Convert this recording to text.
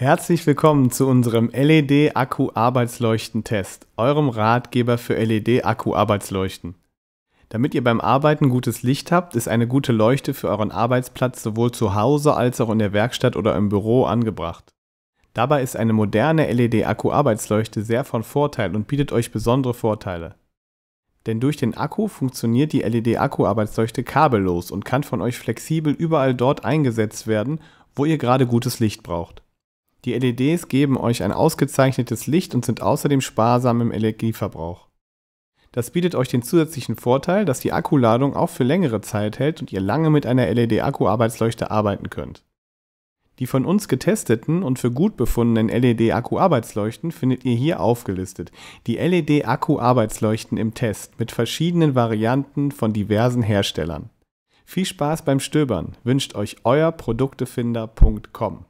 Herzlich willkommen zu unserem LED-Akku-Arbeitsleuchten-Test, eurem Ratgeber für LED-Akku-Arbeitsleuchten. Damit ihr beim Arbeiten gutes Licht habt, ist eine gute Leuchte für euren Arbeitsplatz sowohl zu Hause als auch in der Werkstatt oder im Büro angebracht. Dabei ist eine moderne LED-Akku-Arbeitsleuchte sehr von Vorteil und bietet euch besondere Vorteile. Denn durch den Akku funktioniert die LED-Akku-Arbeitsleuchte kabellos und kann von euch flexibel überall dort eingesetzt werden, wo ihr gerade gutes Licht braucht. Die LEDs geben euch ein ausgezeichnetes Licht und sind außerdem sparsam im Energieverbrauch. Das bietet euch den zusätzlichen Vorteil, dass die Akkuladung auch für längere Zeit hält und ihr lange mit einer LED-Akku-Arbeitsleuchte arbeiten könnt. Die von uns getesteten und für gut befundenen LED-Akku-Arbeitsleuchten findet ihr hier aufgelistet. Die LED-Akku-Arbeitsleuchten im Test mit verschiedenen Varianten von diversen Herstellern. Viel Spaß beim Stöbern wünscht euch euer Produktefinder.com.